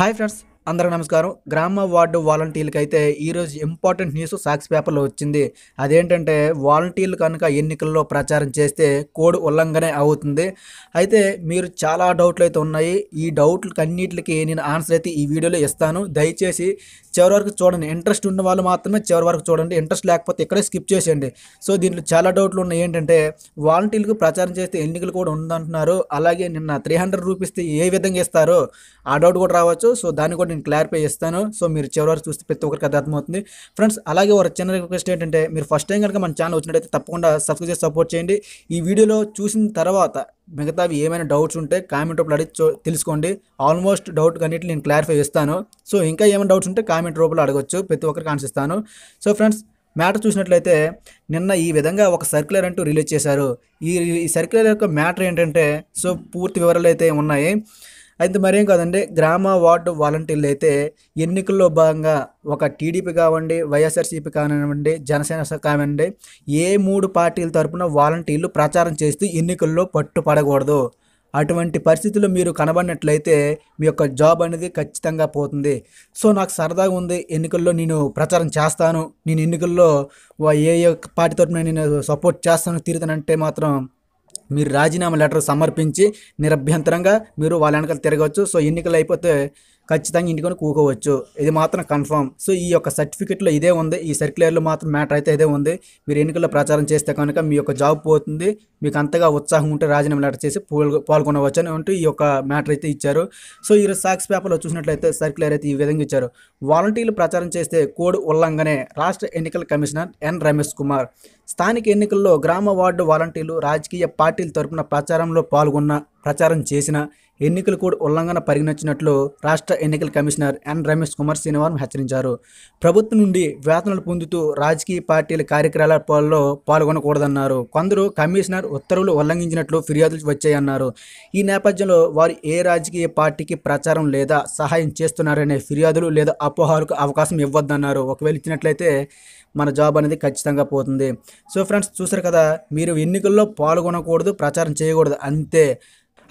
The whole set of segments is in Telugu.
ಹಾಯ್ ಫ್ರೆಂಡ್ಸ್ అందరికి నమస్కారం గ్రామ వార్డు వాలంటీర్లకి అయితే ఈరోజు ఇంపార్టెంట్ న్యూస్ సాక్స్ పేపర్లో వచ్చింది అదేంటంటే వాలంటీర్లు కనుక ఎన్నికల్లో ప్రచారం చేస్తే కోడ్ ఉల్లంఘనే అవుతుంది అయితే మీరు చాలా డౌట్లు అయితే ఉన్నాయి ఈ డౌట్లకి అన్నింటికి నేను ఆన్సర్ అయితే ఈ వీడియోలో ఇస్తాను దయచేసి చివరి వరకు చూడండి ఇంట్రెస్ట్ ఉన్న వాళ్ళు మాత్రమే చివరి వరకు చూడండి ఇంట్రెస్ట్ లేకపోతే ఇక్కడే స్కిప్ చేసేయండి సో దీంట్లో చాలా డౌట్లు ఉన్నాయి ఏంటంటే వాలంటీర్లకు ప్రచారం చేస్తే ఎన్నికలు కూడా ఉందంటున్నారు అలాగే నిన్న త్రీ హండ్రెడ్ రూపీస్ ఏ విధంగా ఇస్తారో ఆ డౌట్ కూడా రావచ్చు సో దాన్ని కూడా నేను క్లారిఫై చేస్తాను సో మీరు చివరి చూస్తే ప్రతి ఒక్కరికి అది అర్థమవుతుంది ఫ్రెండ్స్ అలాగే ఒక చిన్న రిక్వెస్ట్ ఏంటంటే మీరు ఫస్ట్ టైం కనుక మన ఛానల్ వచ్చినట్టయితే తప్పకుండా సబ్స్క్రైబ్ చేసి సపోర్ట్ చేయండి ఈ వీడియోలో చూసిన తర్వాత మిగతావి ఏమైనా డౌట్స్ ఉంటే కామెంట్ రూపంలో అడిగి తెలుసుకోండి ఆల్మోస్ట్ డౌట్ అన్నిటి నేను క్లారిఫై చేస్తాను సో ఇంకా ఏమైనా డౌట్స్ ఉంటే కామెంట్ రూపంలో అడగచ్చు ప్రతి ఒక్కరికి ఆన్సర్ ఇస్తాను సో ఫ్రెండ్స్ మ్యాటర్ చూసినట్లయితే నిన్న ఈ విధంగా ఒక సర్క్యులర్ అంటూ రిలీజ్ చేశారు ఈ సర్క్యులర్ యొక్క మ్యాటర్ ఏంటంటే సో పూర్తి వివరాలు అయితే ఉన్నాయి అయితే మరేం కాదండి గ్రామ వార్డు వాలంటీర్లు అయితే ఎన్నికల్లో భాగంగా ఒక టీడీపీ కావండి వైఎస్ఆర్సీపీ కానివ్వండి జనసేన కావండి ఏ మూడు పార్టీల తరపున వాలంటీర్లు ప్రచారం చేస్తూ ఎన్నికల్లో పట్టుపడకూడదు అటువంటి పరిస్థితుల్లో మీరు కనబడినట్లయితే మీ యొక్క జాబ్ అనేది ఖచ్చితంగా పోతుంది సో నాకు సరదాగా ఉంది ఎన్నికల్లో నేను ప్రచారం చేస్తాను నేను ఎన్నికల్లో ఏ ఏ పార్టీ తరపున నేను సపోర్ట్ చేస్తాను తిరుగుతానంటే మాత్రం మీరు రాజీనామా లెటర్ సమర్పించి నిరభ్యంతరంగా మీరు వాళ్ళ వెనకాల తిరగవచ్చు సో ఎన్నికలు అయిపోతే ఖచ్చితంగా ఇంటికొని కూకోవచ్చు ఇది మాత్రం కన్ఫర్మ్ సో ఈ యొక్క సర్టిఫికెట్లో ఇదే ఉంది ఈ సర్క్యులర్లో మాత్రం మ్యాటర్ అయితే ఇదే ఉంది మీరు ఎన్నికల్లో ప్రచారం చేస్తే కనుక మీ యొక్క జాబ్ పోతుంది మీకు అంతగా ఉత్సాహం ఉంటే రాజీనామా లెటర్ చేసి పాల్గొనవచ్చు అని అంటూ ఈ యొక్క మ్యాటర్ అయితే ఇచ్చారు సో ఈరోజు సాక్స్ పేపర్లో చూసినట్లయితే సర్క్యులర్ అయితే ఈ విధంగా ఇచ్చారు వాలంటీర్లు ప్రచారం చేస్తే కోడ్ ఉల్లంఘనే రాష్ట్ర ఎన్నికల కమిషనర్ ఎన్ రమేష్ కుమార్ స్థానిక ఎన్నికల్లో గ్రామ వార్డు వాలంటీర్లు రాజకీయ పార్టీల తరపున ప్రచారంలో పాల్గొన్న ప్రచారం చేసిన ఎన్నికల కోడ్ ఉల్లంఘన పరిగణించినట్లు రాష్ట్ర ఎన్నికల కమిషనర్ ఎన్ రమేష్ కుమార్ శనివారం హెచ్చరించారు ప్రభుత్వం నుండి వేతనలు పొందుతూ రాజకీయ పార్టీల కార్యకలాపాల్లో పాల్గొనకూడదన్నారు కొందరు కమిషనర్ ఉత్తర్వులు ఉల్లంఘించినట్లు ఫిర్యాదులు వచ్చాయన్నారు ఈ నేపథ్యంలో వారు ఏ రాజకీయ పార్టీకి ప్రచారం లేదా సహాయం చేస్తున్నారనే ఫిర్యాదులు లేదా అపోహాలకు అవకాశం ఇవ్వద్దన్నారు ఒకవేళ ఇచ్చినట్లయితే మన జాబ్ అనేది ఖచ్చితంగా పోతుంది సో ఫ్రెండ్స్ చూసారు కదా మీరు ఎన్నికల్లో పాల్గొనకూడదు ప్రచారం చేయకూడదు అంతే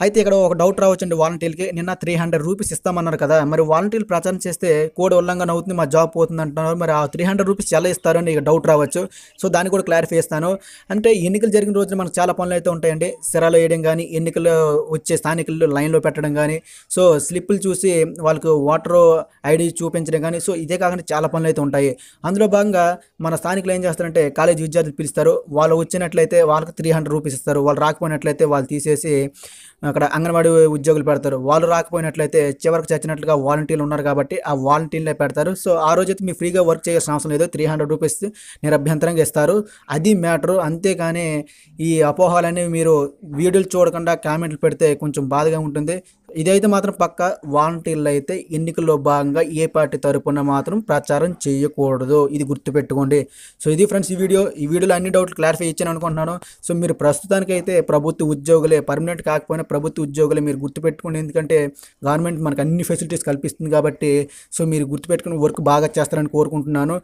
అయితే ఇక్కడ ఒక డౌట్ రావచ్చండి వాలంటీర్కి నిన్న త్రీ హండ్రెడ్ రూపీస్ ఇస్తామన్నారు కదా మరి వాలంటీర్లు ప్రచారం చేస్తే కోడ్ ఉల్లంఘన అవుతుంది మా జాబ్ పోతుంది అంటున్నారు మరి ఆ త్రీ హండ్రెడ్ రూపీస్ ఎలా ఇస్తారని ఇక డౌట్ రావచ్చు సో దాన్ని కూడా క్లారిఫై చేస్తాను అంటే ఎన్నికలు జరిగిన రోజున మనకు చాలా పనులు అయితే ఉంటాయండి సిరాలు వేయడం కానీ ఎన్నికలు వచ్చే స్థానికులు లైన్లో పెట్టడం కానీ సో స్లిప్పులు చూసి వాళ్ళకు వాటర్ ఐడి చూపించడం కానీ సో ఇదే కాకుండా చాలా పనులు అయితే ఉంటాయి అందులో భాగంగా మన స్థానికులు ఏం చేస్తారంటే కాలేజ్ విద్యార్థులు పిలుస్తారు వాళ్ళు వచ్చినట్లయితే వాళ్ళకి త్రీ హండ్రెడ్ రూపీస్ ఇస్తారు వాళ్ళు రాకపోయినట్లయితే వాళ్ళు తీసేసి అక్కడ అంగన్వాడీ ఉద్యోగులు పెడతారు వాళ్ళు రాకపోయినట్లయితే చివరికి చచ్చినట్లుగా వాలంటీర్లు ఉన్నారు కాబట్టి ఆ వాలంటీర్లే పెడతారు సో ఆ రోజైతే మీరు ఫ్రీగా వర్క్ చేయాల్సిన అవసరం లేదు త్రీ హండ్రెడ్ రూపీస్ నిరభ్యంతరంగా ఇస్తారు అది మ్యాటరు అంతేకాని ఈ అపోహాలన్నీ మీరు వీడియోలు చూడకుండా కామెంట్లు పెడితే కొంచెం బాధగా ఉంటుంది ఇదైతే మాత్రం పక్క వాలంటీర్లు అయితే ఎన్నికల్లో భాగంగా ఏ పార్టీ తరపున మాత్రం ప్రచారం చేయకూడదు ఇది గుర్తుపెట్టుకోండి సో ఇది ఫ్రెండ్స్ ఈ వీడియో ఈ వీడియోలో అన్ని డౌట్లు క్లారిఫై ఇచ్చాను అనుకుంటున్నాను సో మీరు ప్రస్తుతానికైతే ప్రభుత్వ ఉద్యోగులే పర్మనెంట్ కాకపోయినా ప్రభుత్వ ఉద్యోగులే మీరు గుర్తుపెట్టుకోండి ఎందుకంటే గవర్నమెంట్ మనకు అన్ని ఫెసిలిటీస్ కల్పిస్తుంది కాబట్టి సో మీరు గుర్తుపెట్టుకుని వర్క్ బాగా చేస్తారని కోరుకుంటున్నాను